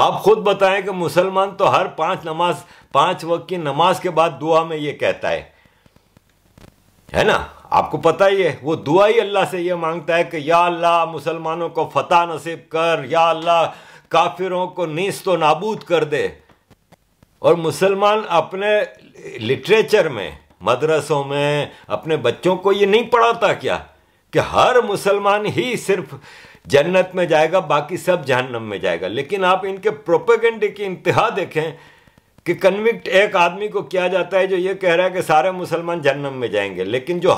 आप खुद बताएं कि मुसलमान तो हर पांच नमाज पांच वक्त की नमाज के बाद दुआ में ये कहता है है ना आपको पता ही है वो दुआ ही अल्लाह से ये मांगता है कि या अल्लाह मुसलमानों को फतेह नसीब कर या अल्लाह काफिरों को नीस तो नाबूद कर दे और मुसलमान अपने लिटरेचर में मदरसों में अपने बच्चों को ये नहीं पढ़ाता क्या कि हर मुसलमान ही सिर्फ जन्नत में जाएगा बाकी सब जहन्नम में जाएगा लेकिन आप इनके प्रोपेगेंडे की इंतहा देखें कि कन्विक्ट एक आदमी को किया जाता है जो ये कह रहा है कि सारे मुसलमान जन्नम में जाएंगे लेकिन जो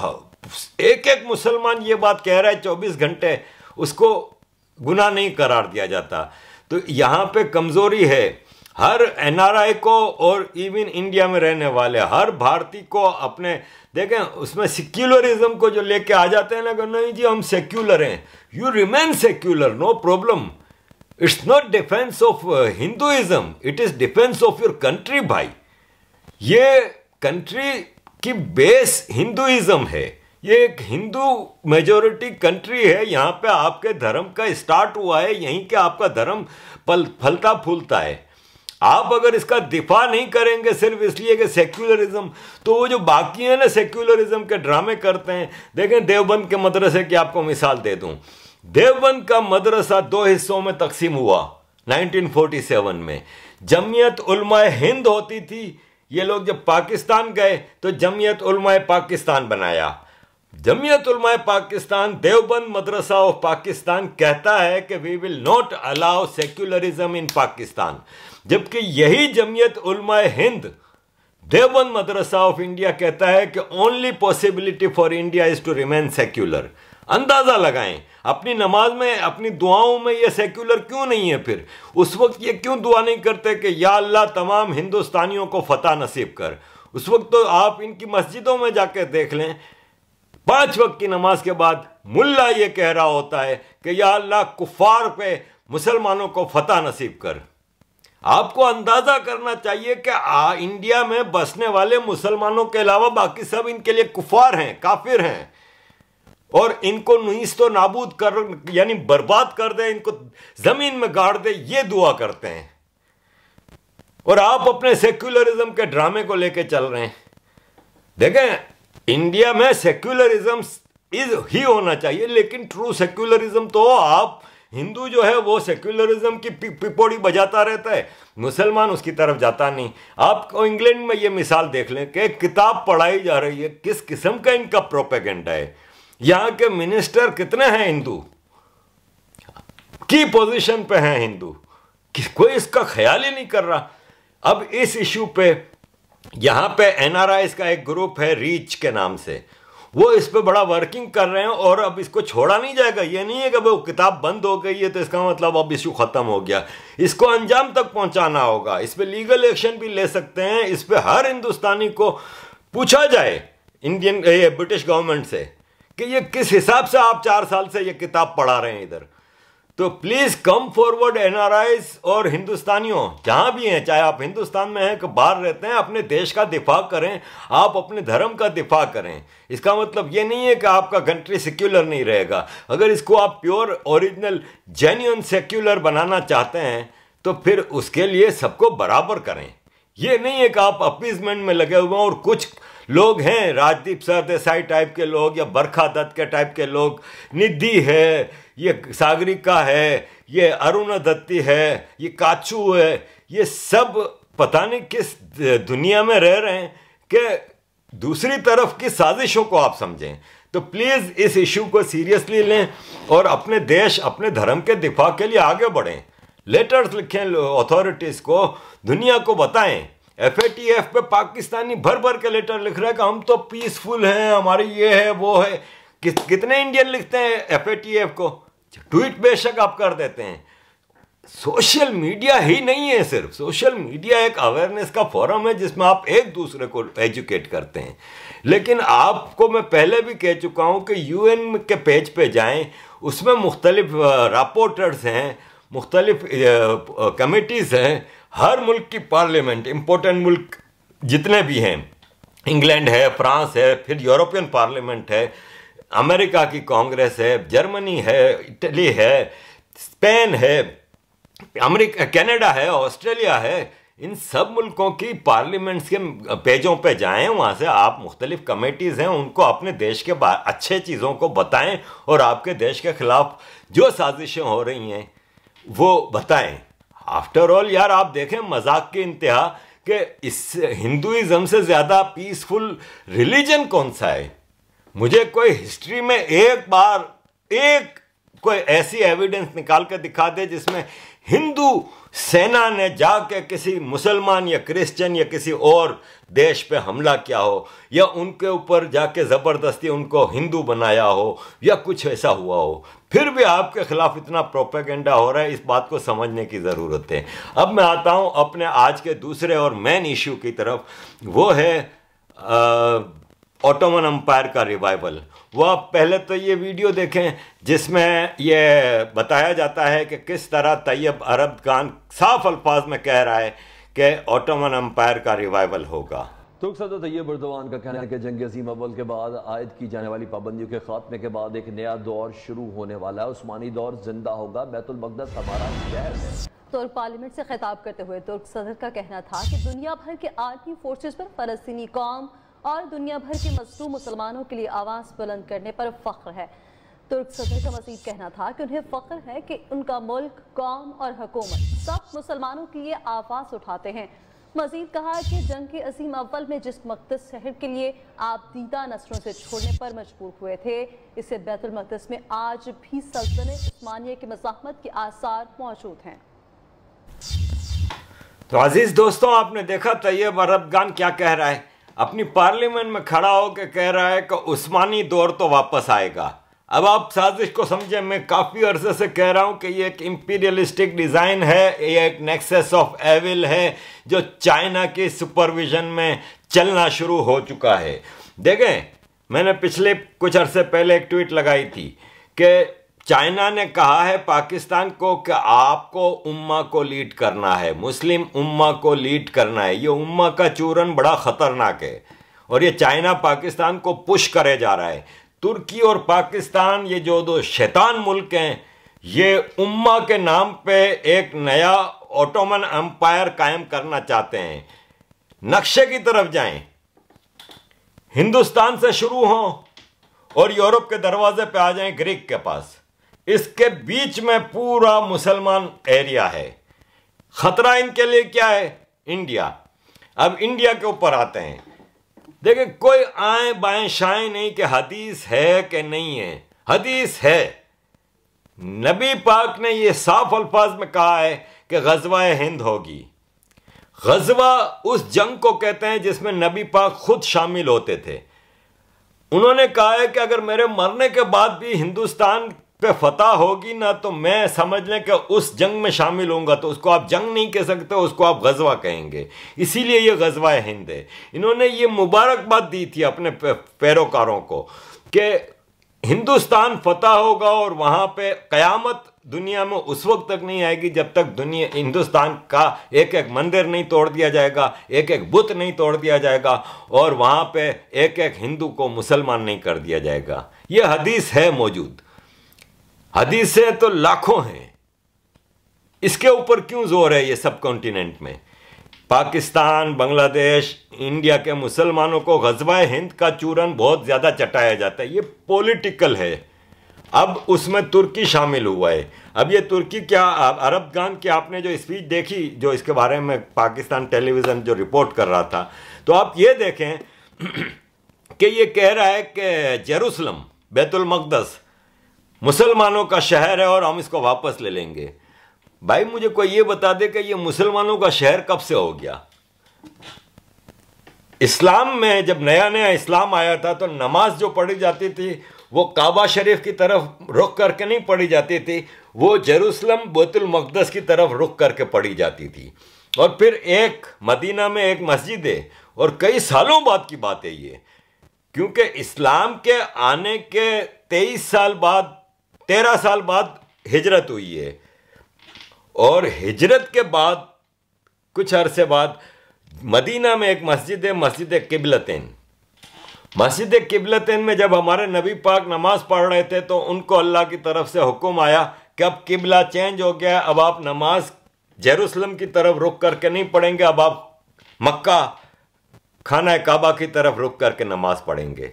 एक एक मुसलमान ये बात कह रहा है चौबीस घंटे उसको गुनाह नहीं करार दिया जाता तो यहाँ पे कमज़ोरी है हर एनआरआई को और इवन इंडिया में रहने वाले हर भारतीय को अपने देखें उसमें सेक्युलरिज्म को जो लेके आ जाते हैं ना कि नहीं जी हम सेक्युलर हैं you remain secular no problem it's not defence of Hinduism it is defence of your country भाई ये कंट्री की बेस हिंदुइज्म है ये एक हिंदू मेजोरिटी कंट्री है यहाँ पे आपके धर्म का स्टार्ट हुआ है यहीं के आपका धर्म पल फलता फूलता है आप अगर इसका दिफा नहीं करेंगे सिर्फ इसलिए कि सेक्युलरिज्म तो वो जो बाकी है ना सेक्युलरिज्म के ड्रामे करते हैं देखें देवबंद के मदरसे की आपको मिसाल दे दूं देवबंद का मदरसा दो हिस्सों में तकसीम हुआ 1947 में जमीयत उलमाए हिंद होती थी ये लोग जब पाकिस्तान गए तो जमीयत उलमाए पाकिस्तान बनाया जमियत उलमाए पाकिस्तान देवबंद मदरसा ऑफ पाकिस्तान कहता है कि we will not allow secularism in Pakistan जबकि यही जमियत उलमाए हिंद देवबंद मदरसा ऑफ इंडिया कहता है कि only possibility for India is to remain secular अंदाज़ा लगाएं अपनी नमाज में अपनी दुआओं में ये सेक्युलर क्यों नहीं है फिर उस वक्त ये क्यों दुआ नहीं करते कि या अल्लाह तमाम हिंदुस्तानियों को फतेह नसीब कर उस वक्त तो आप इनकी मस्जिदों में जाकर देख लें पांच वक्त की नमाज के बाद मुल्ला ये कह रहा होता है कि या अल्लाह कुफार पे मुसलमानों को फतह नसीब कर आपको अंदाजा करना चाहिए कि आ, इंडिया में बसने वाले मुसलमानों के अलावा बाकी सब इनके लिए कुफार हैं काफिर हैं और इनको नुईस तो नाबूद कर यानी बर्बाद कर दे इनको जमीन में गाड़ दे ये दुआ करते हैं और आप अपने सेक्युलरिज्म के ड्रामे को लेके चल रहे हैं देखें इंडिया में सेक्युलरिज्म इज ही होना चाहिए लेकिन ट्रू सेक्युलरिज्म तो आप हिंदू जो है वो सेक्युलरिज्म की पिपोड़ी बजाता रहता है मुसलमान उसकी तरफ जाता नहीं आपको इंग्लैंड में ये मिसाल देख लें कि किताब पढ़ाई जा रही है किस किस्म का इनका प्रोपेगेंडा है यहाँ के मिनिस्टर कितने हैं हिंदू की पोजीशन पे हैं हिंदू कोई इसका ख्याल ही नहीं कर रहा अब इस इशू पे यहां पे एनआरआई का एक ग्रुप है रीच के नाम से वो इस पर बड़ा वर्किंग कर रहे हैं और अब इसको छोड़ा नहीं जाएगा ये नहीं है कि वो किताब बंद हो गई है तो इसका मतलब अब इशू ख़त्म हो गया इसको अंजाम तक पहुंचाना होगा इस पर लीगल एक्शन भी ले सकते हैं इस पर हर हिंदुस्तानी को पूछा जाए इंडियन ये ब्रिटिश गवर्नमेंट से कि ये किस हिसाब से आप चार साल से ये किताब पढ़ा रहे हैं इधर तो प्लीज कम फॉरवर्ड एनआरआईज और हिंदुस्तानियों जहां भी हैं चाहे आप हिंदुस्तान में हैं कि बाहर रहते हैं अपने देश का दिफा करें आप अपने धर्म का दिफा करें इसका मतलब ये नहीं है कि आपका कंट्री सेक्युलर नहीं रहेगा अगर इसको आप प्योर ओरिजिनल जेन्यून सेक्युलर बनाना चाहते हैं तो फिर उसके लिए सबको बराबर करें ये नहीं है कि आप अपीजमेंट में लगे हुए हैं और कुछ लोग हैं राजदीप सरदेसाई टाइप के लोग या बरखा दत्त के टाइप के लोग निधि है ये सागरिका है ये अरुण दत्ती है ये काचू है ये सब पता नहीं किस दुनिया में रह रहे हैं कि दूसरी तरफ की साजिशों को आप समझें तो प्लीज़ इस इशू को सीरियसली लें और अपने देश अपने धर्म के दिफा के लिए आगे बढ़ें लेटर्स लिखें अथॉरिटीज़ को दुनिया को बताएं एफ पे पाकिस्तानी भर भर के लेटर लिख रहे हैं कि हम तो पीसफुल हैं हमारे ये है वो है कि, कितने इंडियन लिखते हैं एफ को ट्वीट बेशक आप कर देते हैं सोशल मीडिया ही नहीं है सिर्फ सोशल मीडिया एक अवेयरनेस का फोरम है जिसमें आप एक दूसरे को एजुकेट करते हैं लेकिन आपको मैं पहले भी कह चुका हूं कि यूएन के पेज पे जाएं उसमें मुख्तलिफ रापोर्टर्स uh, हैं मुख्तलिफ कमेटीज़ uh, uh, हैं हर मुल्क की पार्लियामेंट इम्पोर्टेंट मुल्क जितने भी हैं इंग्लैंड है फ्रांस है फिर यूरोपियन पार्लियामेंट है अमेरिका की कांग्रेस है जर्मनी है इटली है स्पेन है अमेरिका कनाडा है ऑस्ट्रेलिया है इन सब मुल्कों की पार्लियामेंट्स के पेजों पे जाएं वहाँ से आप मुख्तलिफ कमेटीज़ हैं उनको अपने देश के अच्छे चीज़ों को बताएं और आपके देश के ख़िलाफ़ जो साजिशें हो रही हैं वो बताएं आफ्टर ऑल यार आप देखें मजाक के इंतहा कि इस हिंदुइज्म से ज़्यादा पीसफुल रिलीजन कौन सा है मुझे कोई हिस्ट्री में एक बार एक कोई ऐसी एविडेंस निकाल कर दिखा दे जिसमें हिंदू सेना ने जाके किसी मुसलमान या क्रिश्चियन या किसी और देश पे हमला किया हो या उनके ऊपर जाके ज़बरदस्ती उनको हिंदू बनाया हो या कुछ ऐसा हुआ हो फिर भी आपके खिलाफ इतना प्रोपेगेंडा हो रहा है इस बात को समझने की ज़रूरत है अब मैं आता हूँ अपने आज के दूसरे और मेन इश्यू की तरफ वो है ऑटोमन अम्पायर का रिवाइवल वो आप पहले तो ये वीडियो देखें जिसमें ये बताया जाता है कि किस तरह तैयब अरब खान साफ अल्फाज में कह रहा है कि ऑटोमन अम्पायर का रिवाइवल होगा तुर्क सदर तैयब बर्दवान का कहना है कि जंग अजीम अवल के बाद आयद की जाने वाली पाबंदियों के खात्मे के बाद एक नया दौर शुरू होने वाला है उस्मानी दौर जिंदा होगा बैतुलमकदस हमारा तुर्क तो पार्लियामेंट से खिताब करते हुए तुर्क सदर का कहना था कि दुनिया भर के आर्मी फोर्सेज पर फलस्तनी कौम और दुनिया भर के मजलूम मुसलमानों के लिए आवाज़ बुलंद करने पर फ़ख्र है तुर्क सदर का मजीद कहना था कि उन्हें फ़ख्र है कि उनका मुल्क कौम और हकूमत सब मुसलमानों के लिए आवाज़ उठाते हैं मजीद कहा कि जंग के असीम अव्वल में जिस मकदस शहर के लिए आप दीदा नसरों से छोड़ने पर मजबूर हुए थे इसे बैतुलमकदस में आज भी सल्तनत उस्मानिया की मजामत के आसार मौजूद हैं तो अजीज़ दोस्तों आपने देखा तैयब तो अरबगान क्या कह रहा है अपनी पार्लियामेंट में खड़ा होकर कह रहा है कि उस्मानी दौर तो वापस आएगा अब आप साजिश को समझें मैं काफ़ी अरसे से कह रहा हूं कि ये एक इम्पीरियलिस्टिक डिज़ाइन है ये एक नेक्सेस ऑफ एविल है जो चाइना के सुपरविजन में चलना शुरू हो चुका है देखें मैंने पिछले कुछ अरसे पहले एक ट्वीट लगाई थी कि चाइना ने कहा है पाकिस्तान को कि आपको उम्मा को लीड करना है मुस्लिम उम्मा को लीड करना है ये उम्मा का चूरन बड़ा खतरनाक है और ये चाइना पाकिस्तान को पुश करे जा रहा है तुर्की और पाकिस्तान ये जो दो शैतान मुल्क हैं ये उम्मा के नाम पे एक नया ऑटोमन एम्पायर कायम करना चाहते हैं नक्शे की तरफ जाएं हिंदुस्तान से शुरू हों और यूरोप के दरवाजे पे आ जाएं ग्रीक के पास इसके बीच में पूरा मुसलमान एरिया है खतरा इनके लिए क्या है इंडिया अब इंडिया के ऊपर आते हैं देखिए कोई आए बाएं शाए नहीं कि हदीस है कि नहीं है हदीस है नबी पाक ने यह साफ अल्फाज में कहा है कि गजवा हिंद होगी गजवा उस जंग को कहते हैं जिसमें नबी पाक खुद शामिल होते थे उन्होंने कहा है कि अगर मेरे मरने के बाद भी हिंदुस्तान पे फतेह होगी ना तो मैं समझ लें कि उस जंग में शामिल होऊंगा तो उसको आप जंग नहीं कह सकते उसको आप गजवा कहेंगे इसीलिए ये गजवा हिंद है इन्होंने ये मुबारकबाद दी थी अपने पैरोकारों को कि हिंदुस्तान फतेह होगा और वहाँ पे क़यामत दुनिया में उस वक्त तक नहीं आएगी जब तक दुनिया हिंदुस्तान का एक एक मंदिर नहीं तोड़ दिया जाएगा एक एक बुत नहीं तोड़ दिया जाएगा और वहाँ पे एक एक हिंदू को मुसलमान नहीं कर दिया जाएगा ये हदीस है मौजूद हदीसें तो लाखों हैं इसके ऊपर क्यों जोर है ये सब कॉन्टिनेंट में पाकिस्तान बांग्लादेश इंडिया के मुसलमानों को गजबाए हिंद का चूरन बहुत ज़्यादा चटाया जाता है ये पॉलिटिकल है अब उसमें तुर्की शामिल हुआ है अब ये तुर्की क्या अरब गान की आपने जो स्पीच देखी जो इसके बारे में पाकिस्तान टेलीविज़न जो रिपोर्ट कर रहा था तो आप ये देखें कि ये कह रहा है कि जेरूसलम बैतुलमकदस मुसलमानों का शहर है और हम इसको वापस ले लेंगे भाई मुझे कोई ये बता दे कि ये मुसलमानों का शहर कब से हो गया इस्लाम में जब नया नया इस्लाम आया था तो नमाज जो पढ़ी जाती थी वो काबा शरीफ की तरफ रुख करके नहीं पढ़ी जाती थी वो जेरूसलम बैतुल मकदस की तरफ रुख करके पढ़ी जाती थी और फिर एक मदीना में एक मस्जिद है और कई सालों बाद की बात है ये क्योंकि इस्लाम के आने के तेईस साल बाद तेरह साल बाद हिजरत हुई है और हिजरत के बाद कुछ अरसे बाद मदीना में एक मस्जिद है मस्जिद किबलतन मस्जिद किबलतन में जब हमारे नबी पाक नमाज पढ़ रहे थे तो उनको अल्लाह की तरफ से हुक्म आया कि अब किबला चेंज हो गया अब आप नमाज जेरूसलम की तरफ रुक करके नहीं पढ़ेंगे अब आप मक्का खाना काबा की तरफ रुक करके नमाज पढ़ेंगे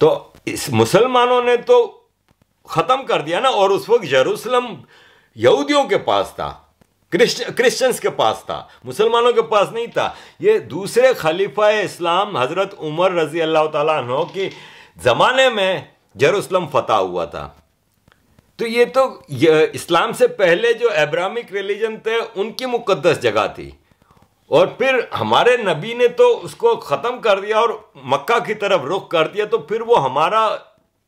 तो इस मुसलमानों ने तो ख़त्म कर दिया ना और उस वक्त यरूशलम यहूदियों के पास था क्रिश्चियंस के पास था मुसलमानों के पास नहीं था ये दूसरे खलीफा इस्लाम हज़रत उमर रजी अल्लाह तु के ज़माने में यरूशलम फतेह हुआ था तो ये तो ये इस्लाम से पहले जो एब्रामिक रिलीजन थे उनकी मुकदस जगह थी और फिर हमारे नबी ने तो उसको ख़त्म कर दिया और मक्का की तरफ रुख कर दिया तो फिर वो हमारा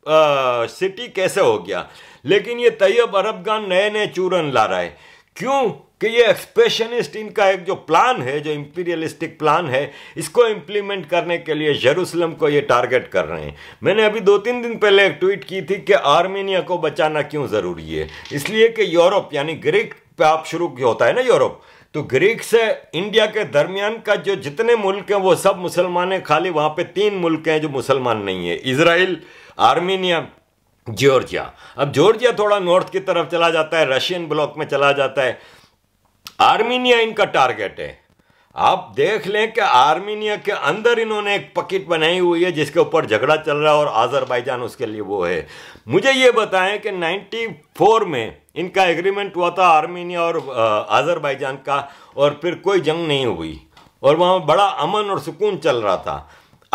सिटी कैसे हो गया लेकिन ये तैयब अरब अरबगान नए नए चूरन ला रहा है क्यों कि ये एक्सप्रेशनिस्ट इनका एक जो प्लान है जो इम्पीरियलिस्टिक प्लान है इसको इम्प्लीमेंट करने के लिए जेरूसलम को ये टारगेट कर रहे हैं मैंने अभी दो तीन दिन पहले एक ट्वीट की थी कि आर्मेनिया को बचाना क्यों ज़रूरी है इसलिए कि यूरोप यानी ग्रीक पे आप शुरू होता है ना यूरोप तो ग्रीक से इंडिया के दरमियान का जो जितने मुल्क हैं वो सब मुसलमान हैं खाली वहाँ पर तीन मुल्क हैं जो मुसलमान नहीं है इसराइल आर्मीनिया जॉर्जिया अब जॉर्जिया थोड़ा नॉर्थ की तरफ चला जाता है रशियन ब्लॉक में चला जाता है आर्मीनिया इनका टारगेट है आप देख लें कि आर्मीनिया के अंदर इन्होंने एक पकेट बनाई हुई है जिसके ऊपर झगड़ा चल रहा है और आज़रबाईजान उसके लिए वो है मुझे ये बताएं कि 94 में इनका एग्रीमेंट हुआ था आर्मीनिया और आज़रबाईजान का और फिर कोई जंग नहीं हुई और वहाँ बड़ा अमन और सुकून चल रहा था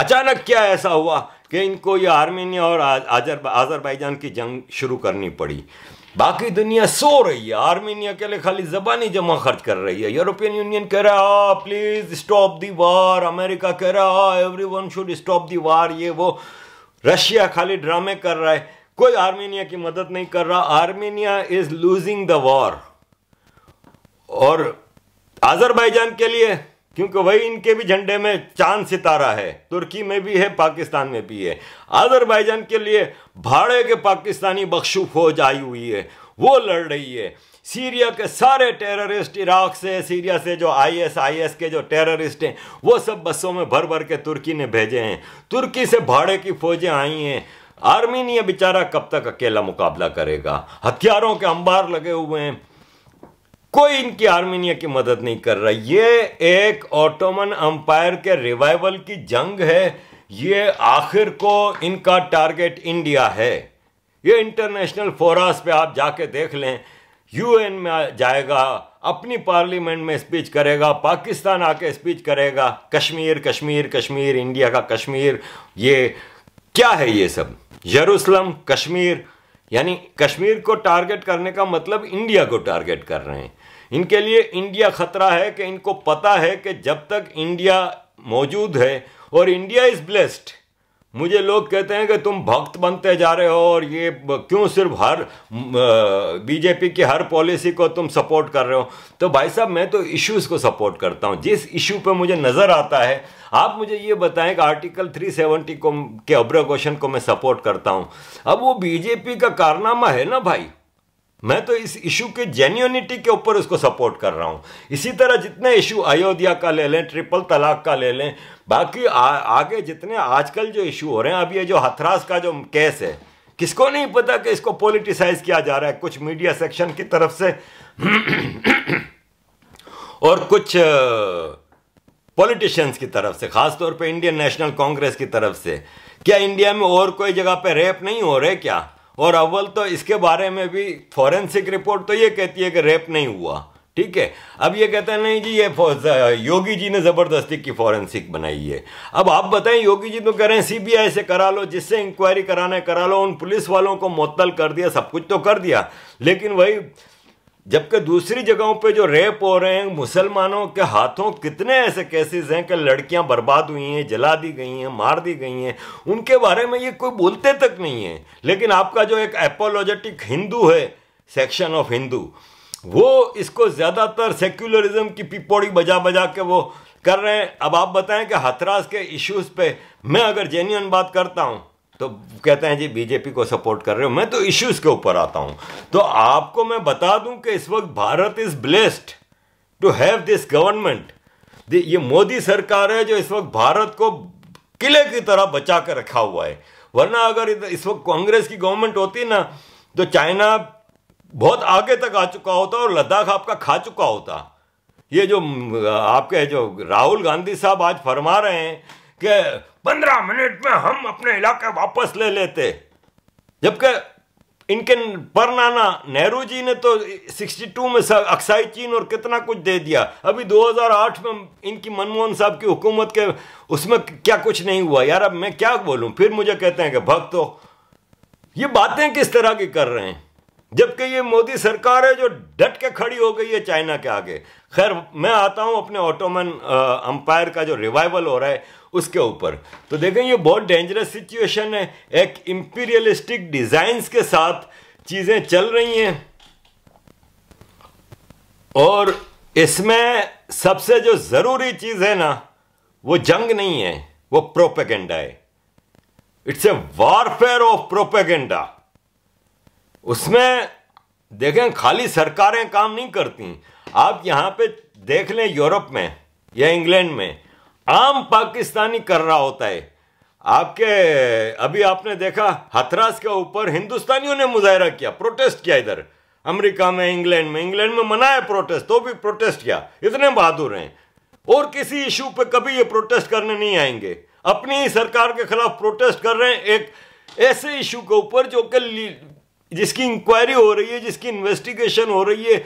अचानक क्या ऐसा हुआ कि इनको ये आर्मेनिया और आजर आज़रबाईजान की जंग शुरू करनी पड़ी बाकी दुनिया सो रही है आर्मेनिया के लिए खाली जबानी जमा खर्च कर रही है यूरोपियन यूनियन कह रहा है please stop the war America कह रहा है everyone should stop the war ये वो रशिया खाली ड्रामे कर रहा है कोई आर्मेनिया की मदद नहीं कर रहा Armenia is losing the war और आज़रबाईजान के लिए क्योंकि वही इनके भी झंडे में चांद सितारा है तुर्की में भी है पाकिस्तान में भी है आजरबैजान के लिए भाड़े के पाकिस्तानी बख्शु फौज आई हुई है वो लड़ रही है सीरिया के सारे टेररिस्ट इराक से सीरिया से जो आईएसआईएस के जो टेररिस्ट हैं वो सब बसों में भर भर के तुर्की ने भेजे हैं तुर्की से भाड़े की फौजें आई हैं आर्मीनिया बेचारा कब तक अकेला मुकाबला करेगा हथियारों के अंबार लगे हुए हैं कोई इनकी आर्मीनिया की मदद नहीं कर रहा ये एक ऑटोमन अंपायर के रिवाइवल की जंग है ये आखिर को इनका टारगेट इंडिया है ये इंटरनेशनल फोरास पे आप जाके देख लें यूएन में जाएगा अपनी पार्लियामेंट में स्पीच करेगा पाकिस्तान आके स्पीच करेगा कश्मीर कश्मीर कश्मीर इंडिया का कश्मीर ये क्या है ये सब यरूसलम कश्मीर यानी कश्मीर को टारगेट करने का मतलब इंडिया को टारगेट कर रहे हैं इनके लिए इंडिया खतरा है कि इनको पता है कि जब तक इंडिया मौजूद है और इंडिया इज़ ब्लेस्ड मुझे लोग कहते हैं कि तुम भक्त बनते जा रहे हो और ये क्यों सिर्फ हर बीजेपी की हर पॉलिसी को तुम सपोर्ट कर रहे हो तो भाई साहब मैं तो इश्यूज को सपोर्ट करता हूँ जिस इशू पे मुझे नज़र आता है आप मुझे ये बताएं कि आर्टिकल 370 को के अब्रोगेशन को मैं सपोर्ट करता हूँ अब वो बीजेपी का कारनामा है ना भाई मैं तो इस इशू के जेन्यूनिटी के ऊपर उसको सपोर्ट कर रहा हूं इसी तरह जितने इशू अयोध्या का ले लें ट्रिपल तलाक का ले लें बाकी आ, आगे जितने आजकल जो इशू हो रहे हैं अब ये जो हथरास का जो केस है किसको नहीं पता कि इसको पॉलिटिसाइज किया जा रहा है कुछ मीडिया सेक्शन की तरफ से और कुछ पॉलिटिशियंस की तरफ से खासतौर पर इंडियन नेशनल कांग्रेस की तरफ से क्या इंडिया में और कोई जगह पे रेप नहीं हो रहे क्या और अव्वल तो इसके बारे में भी फॉरेंसिक रिपोर्ट तो ये कहती है कि रेप नहीं हुआ ठीक है अब ये कहते हैं नहीं जी ये योगी जी ने ज़बरदस्ती की फॉरेंसिक बनाई है अब आप बताएं योगी जी तो कह रहे हैं सीबीआई से करा लो जिससे इंक्वायरी कराना है करा लो उन पुलिस वालों को मुत्तल कर दिया सब कुछ तो कर दिया लेकिन वही जबकि दूसरी जगहों पे जो रेप हो रहे हैं मुसलमानों के हाथों कितने ऐसे केसेस हैं कि लड़कियां बर्बाद हुई हैं जला दी गई हैं मार दी गई हैं उनके बारे में ये कोई बोलते तक नहीं है लेकिन आपका जो एक एपोलॉजेटिक हिंदू है सेक्शन ऑफ हिंदू वो इसको ज़्यादातर सेक्युलरिज्म की पिपौड़ी बजा बजा के वो कर रहे हैं अब आप बताएं कि हथराज के इश्यूज़ पे मैं अगर जेन्यून बात करता हूँ तो कहते हैं जी बीजेपी को सपोर्ट कर रहे हो मैं तो इश्यूज के ऊपर आता हूं तो आपको मैं बता दूं कि इस वक्त Bharat is blessed to have this government ये मोदी सरकार है जो इस वक्त भारत को किले की तरह बचा कर रखा हुआ है वरना अगर इस वक्त कांग्रेस की गवर्नमेंट होती ना तो चाइना बहुत आगे तक आ चुका होता और लद्दाख आपका खा चुका होता ये जो आपके जो राहुल गांधी साहब आज फरमा रहे हैं कि पंद्रह मिनट में हम अपने इलाके वापस ले लेते जबकि इनके परनाना नेहरू जी ने तो 62 में सब अक्साई चीन और कितना कुछ दे दिया अभी 2008 में इनकी मनमोहन साहब की हुकूमत के उसमें क्या कुछ नहीं हुआ यार अब मैं क्या बोलूं फिर मुझे कहते हैं कि भक्त हो ये बातें किस तरह की कर रहे हैं जबकि ये मोदी सरकार है जो डट के खड़ी हो गई है चाइना के आगे खैर मैं आता हूं अपने ऑटोमन अंपायर का जो रिवाइवल हो रहा है उसके ऊपर तो देखें ये बहुत डेंजरस सिचुएशन है एक इम्पीरियलिस्टिक डिजाइंस के साथ चीज़ें चल रही हैं और इसमें सबसे जो ज़रूरी चीज़ है ना वो जंग नहीं है वो प्रोपेगेंडा है it's a warfare of propaganda उसमें देखें खाली सरकारें काम नहीं करती आप यहां पे देख लें यूरोप में या इंग्लैंड में आम पाकिस्तानी कर रहा होता है आपके अभी आपने देखा हथरास के ऊपर हिंदुस्तानियों ने मुजाहरा किया प्रोटेस्ट किया इधर अमेरिका में इंग्लैंड में इंग्लैंड में मनाया प्रोटेस्ट तो भी प्रोटेस्ट किया इतने बहादुर हैं और किसी इशू पे कभी ये प्रोटेस्ट करने नहीं आएंगे अपनी ही सरकार के खिलाफ प्रोटेस्ट कर रहे हैं एक ऐसे इशू के ऊपर जो कि जिसकी इंक्वायरी हो रही है जिसकी इन्वेस्टिगेशन हो रही है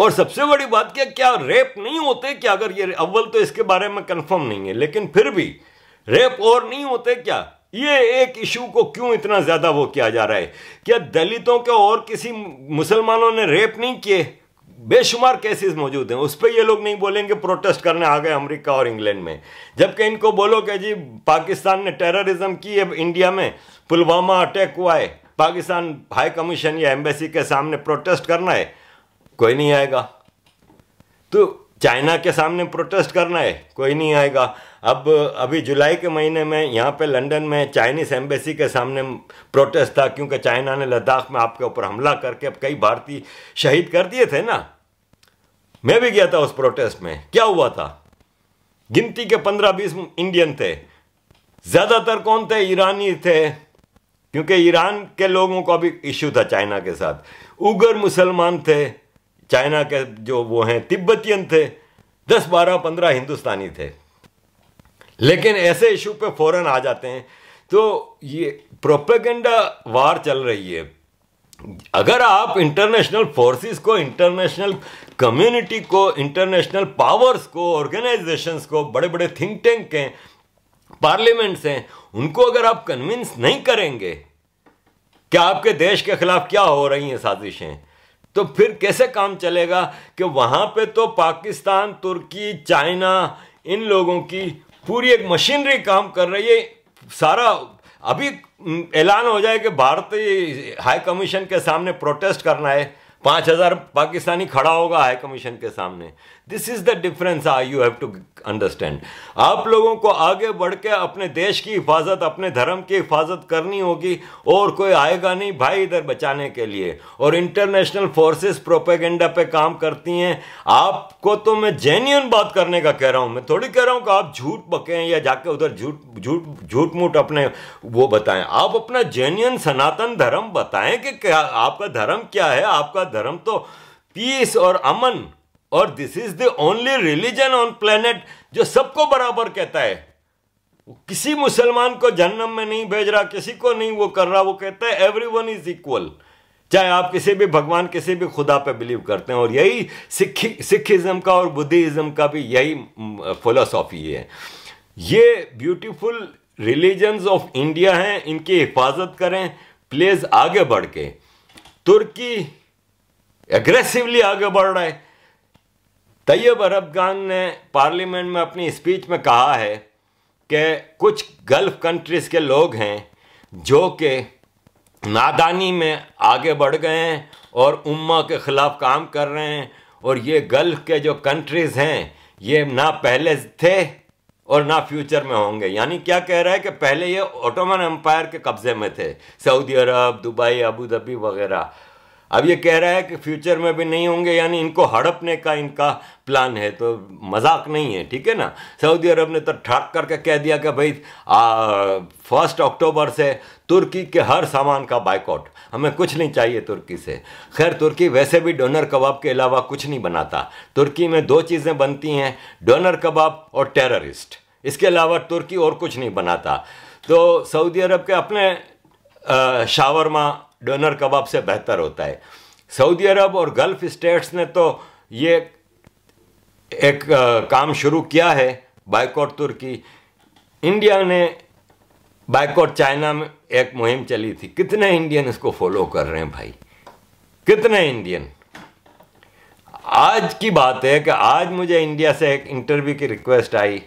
और सबसे बड़ी बात क्या क्या रेप नहीं होते क्या अगर ये अव्वल तो इसके बारे में कंफर्म नहीं है लेकिन फिर भी रेप और नहीं होते क्या ये एक इशू को क्यों इतना ज्यादा वो किया जा रहा है क्या दलितों के और किसी मुसलमानों ने रेप नहीं किए बेशुमार केसेस मौजूद हैं उस पर ये लोग नहीं बोलेंगे प्रोटेस्ट करने आ गए अमेरिका और इंग्लैंड में जबकि इनको बोलो कि जी पाकिस्तान ने टेररिज्म की है इंडिया में पुलवामा अटैक हुआ है पाकिस्तान हाई कमीशन या एम्बेसी के सामने प्रोटेस्ट करना है कोई नहीं आएगा तो चाइना के सामने प्रोटेस्ट करना है कोई नहीं आएगा अब अभी जुलाई के महीने में यहाँ पे लंदन में चाइनीस एम्बेसी के सामने प्रोटेस्ट था क्योंकि चाइना ने लद्दाख में आपके ऊपर हमला करके अब कई भारतीय शहीद कर दिए थे ना मैं भी गया था उस प्रोटेस्ट में क्या हुआ था गिनती के पंद्रह बीस इंडियन थे ज़्यादातर कौन थे ईरानी थे क्योंकि ईरान के लोगों को भी इश्यू था चाइना के साथ उगर मुसलमान थे चाइना के जो वो हैं तिब्बतियन थे दस बारह पंद्रह हिंदुस्तानी थे लेकिन ऐसे इशू पे फौरन आ जाते हैं तो ये प्रोपेगेंडा वार चल रही है अगर आप इंटरनेशनल फोर्सेस को इंटरनेशनल कम्युनिटी को इंटरनेशनल पावर्स को ऑर्गेनाइजेशंस को बड़े बड़े थिंक टैंक हैं पार्लियामेंट्स हैं उनको अगर आप कन्विंस नहीं करेंगे कि आपके देश के खिलाफ क्या हो रही हैं साजिशें तो फिर कैसे काम चलेगा कि वहाँ पे तो पाकिस्तान तुर्की चाइना इन लोगों की पूरी एक मशीनरी काम कर रही है सारा अभी ऐलान हो जाए कि भारतीय हाई कमीशन के सामने प्रोटेस्ट करना है पाँच हज़ार पाकिस्तानी खड़ा होगा हाई कमीशन के सामने this is the difference I you have to understand आप लोगों को आगे बढ़ के अपने देश की हिफाजत अपने धर्म की हिफाजत करनी होगी और कोई आएगा नहीं भाई इधर बचाने के लिए और इंटरनेशनल फोर्सेस प्रोपेगेंडा पे काम करती हैं आपको तो मैं जेन्यून बात करने का कह रहा हूँ मैं थोड़ी कह रहा हूँ कि आप झूठ बकें या जाके उधर झूठ झूठ झूठ मूठ अपने वो बताएं आप अपना जेन्यून सनातन धर्म बताएं कि क्या आपका धर्म क्या है आपका धर्म तो पीस और अमन और this is the only religion on planet जो सबको बराबर कहता है किसी मुसलमान को जन्म में नहीं भेज रहा किसी को नहीं वो कर रहा वो कहता है एवरी वन इज इक्वल चाहे आप किसी भी भगवान किसी भी खुदा पे बिलीव करते हैं और यही सिख सिखिज्म का और बुद्धिज्म का भी यही फिलोसॉफी है ये ब्यूटीफुल रिलीजन्स ऑफ इंडिया हैं इनकी हिफाजत करें प्लीज़ आगे बढ़ के तुर्की एग्रेसिवली आगे बढ़ रहा है तैयब अरबगान ने पार्लियामेंट में अपनी स्पीच में कहा है कि कुछ गल्फ कंट्रीज़ के लोग हैं जो कि नादानी में आगे बढ़ गए हैं और उम्मा के ख़िलाफ़ काम कर रहे हैं और ये गल्फ के जो कंट्रीज़ हैं ये ना पहले थे और ना फ्यूचर में होंगे यानी क्या कह रहा है कि पहले ये ओटोमन एम्पायर के कब्ज़े में थे सऊदी अरब दुबई अबू धाबी वगैरह अब ये कह रहा है कि फ्यूचर में भी नहीं होंगे यानी इनको हड़पने का इनका प्लान है तो मजाक नहीं है ठीक है ना सऊदी अरब ने तो ठाक करके कह दिया कि भाई फर्स्ट अक्टूबर से तुर्की के हर सामान का बाइकआउट हमें कुछ नहीं चाहिए तुर्की से खैर तुर्की वैसे भी डोनर कबाब के अलावा कुछ नहीं बनाता तुर्की में दो चीज़ें बनती हैं डोनर कबाब और टेररिस्ट इसके अलावा तुर्की और कुछ नहीं बनाता तो सऊदी अरब के अपने शावरमा डोनर कबाब से बेहतर होता है सऊदी अरब और गल्फ स्टेट्स ने तो ये एक आ, काम शुरू किया है बाइकॉट तुर्की इंडिया ने बाइकॉट चाइना में एक मुहिम चली थी कितने इंडियन इसको फॉलो कर रहे हैं भाई कितने इंडियन आज की बात है कि आज मुझे इंडिया से एक इंटरव्यू की रिक्वेस्ट आई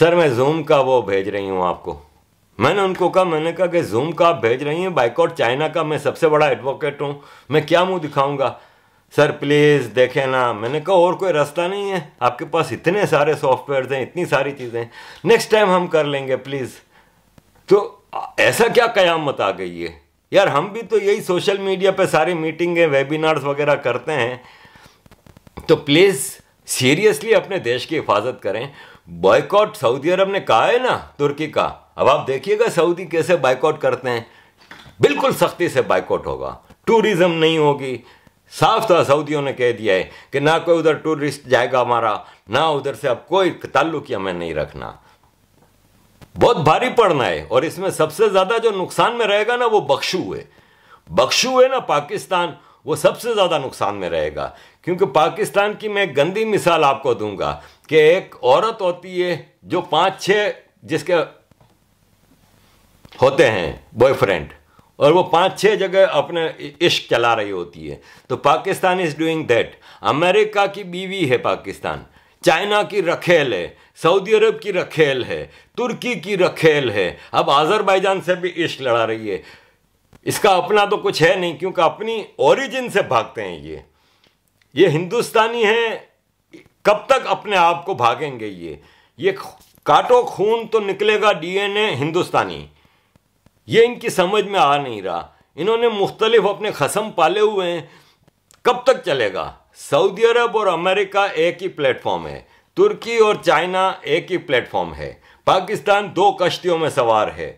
सर मैं जूम का वो भेज रही हूँ आपको मैंने उनको कहा मैंने कहा कि जूम का आप भेज रही हैं बाइकआउट चाइना का मैं सबसे बड़ा एडवोकेट हूँ मैं क्या मुंह दिखाऊंगा सर प्लीज़ देखे ना मैंने कहा और कोई रास्ता नहीं है आपके पास इतने सारे सॉफ्टवेयर हैं इतनी सारी चीज़ें नेक्स्ट टाइम हम कर लेंगे प्लीज़ तो ऐसा क्या कयामत आ गई है यार हम भी तो यही सोशल मीडिया पे सारी मीटिंगें वेबिनार्स वगैरह करते हैं तो प्लीज़ सीरियसली अपने देश की हिफाजत करें बॉयकॉट सऊदी अरब ने कहा है ना तुर्की का अब आप देखिएगा सऊदी कैसे बाइकआउट करते हैं बिल्कुल सख्ती से बाइकआउट होगा टूरिज्म नहीं होगी साफ था सऊदियों ने कह दिया है कि ना कोई उधर टूरिस्ट जाएगा हमारा ना उधर से अब कोई ताल्लुक हमें नहीं रखना बहुत भारी पड़ना है और इसमें सबसे ज्यादा जो नुकसान में रहेगा ना वो बख्शू है बख्शू है ना पाकिस्तान वो सबसे ज़्यादा नुकसान में रहेगा क्योंकि पाकिस्तान की मैं गंदी मिसाल आपको दूंगा कि एक औरत होती है जो पाँच छः जिसके होते हैं बॉयफ्रेंड और वो पांच छः जगह अपने इश्क चला रही होती है तो Pakistan is doing that America की बीवी है पाकिस्तान चाइना की रखेल है सऊदी अरब की रखेल है तुर्की की रखेल है अब आजरबाइजान से भी इश्क लड़ा रही है इसका अपना तो कुछ है नहीं क्योंकि अपनी ओरिजिन से भागते हैं ये ये हिंदुस्तानी हैं कब तक अपने आप को भागेंगे ये ये काटो खून तो निकलेगा डीएनए हिंदुस्तानी ये इनकी समझ में आ नहीं रहा इन्होंने मुख्तलिफ अपने खसम पाले हुए हैं कब तक चलेगा सऊदी अरब और अमेरिका एक ही प्लेटफॉर्म है तुर्की और चाइना एक ही प्लेटफॉर्म है पाकिस्तान दो कश्तियों में सवार है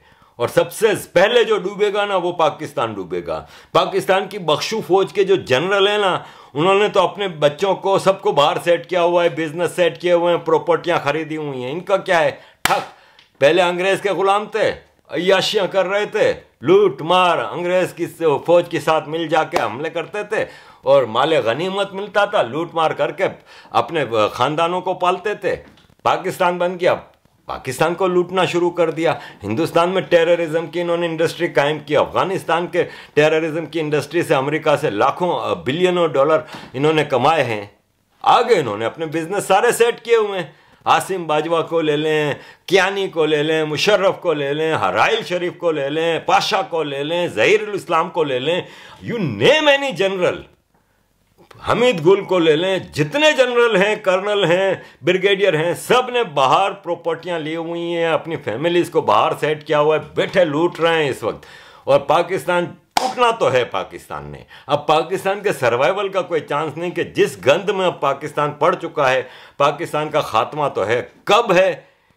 और सबसे पहले जो डूबेगा ना वो पाकिस्तान डूबेगा पाकिस्तान की बख्शू फौज के जो जनरल हैं ना उन्होंने तो अपने बच्चों को सबको बाहर सेट किया हुआ है बिजनेस सेट किए हुए हैं प्रॉपर्टियां खरीदी हुई हैं इनका क्या है ठक पहले अंग्रेज के गुलाम थे अयाशियाँ कर रहे थे लूट मार अंग्रेज की फौज के साथ मिल जाके हमले करते थे और माले गनीमत मिलता था लूट मार करके अपने खानदानों को पालते थे पाकिस्तान बन गया पाकिस्तान को लूटना शुरू कर दिया हिंदुस्तान में टेररिज्म की इन्होंने इंडस्ट्री कायम की अफगानिस्तान के टेररिज्म की इंडस्ट्री से अमेरिका से लाखों बिलियनों डॉलर इन्होंने कमाए हैं आगे इन्होंने अपने बिजनेस सारे सेट किए हुए हैं आसिम बाजवा को ले लें कियानी को ले लें मुशर्रफ को ले लें हराइल शरीफ को ले लें पाशा को ले लें जहीर इस्लाम को ले लें you name any general Hamid Gul को ले लें जितने जनरल हैं कर्नल हैं ब्रिगेडियर हैं सब ने बाहर प्रॉपर्टियां ली हुई हैं अपनी फैमिलीज को बाहर सेट किया हुआ है बैठे लूट रहे हैं इस वक्त और पाकिस्तान टूटना तो है पाकिस्तान ने अब पाकिस्तान के सर्वाइवल का कोई चांस नहीं कि जिस गंध में अब पाकिस्तान पड़ चुका है पाकिस्तान का खात्मा तो है कब है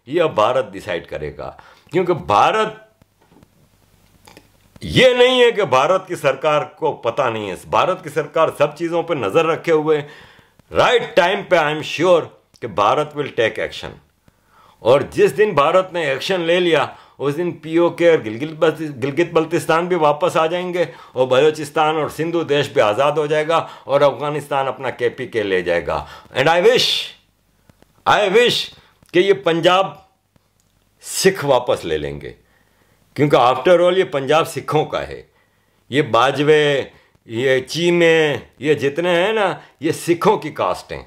यह अब भारत डिसाइड करेगा क्योंकि भारत ये नहीं है कि भारत की सरकार को पता नहीं है भारत की सरकार सब चीज़ों पर नज़र रखे हुए राइट टाइम पे आई एम श्योर कि भारत विल टेक एक्शन और जिस दिन भारत ने एक्शन ले लिया उस दिन पीओ के और गिलगित गिलगित बल्तिस्तान भी वापस आ जाएंगे और बलोचिस्तान और सिंधु देश भी आज़ाद हो जाएगा और अफगानिस्तान अपना के पी के ले जाएगा and I wish I wish कि ये पंजाब सिख वापस ले लेंगे क्योंकि आफ्टर ऑल ये पंजाब सिखों का है ये बाजवे ये चीमे ये जितने हैं ना ये सिखों की कास्ट हैं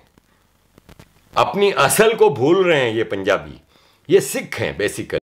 अपनी असल को भूल रहे हैं ये पंजाबी ये सिख हैं बेसिकली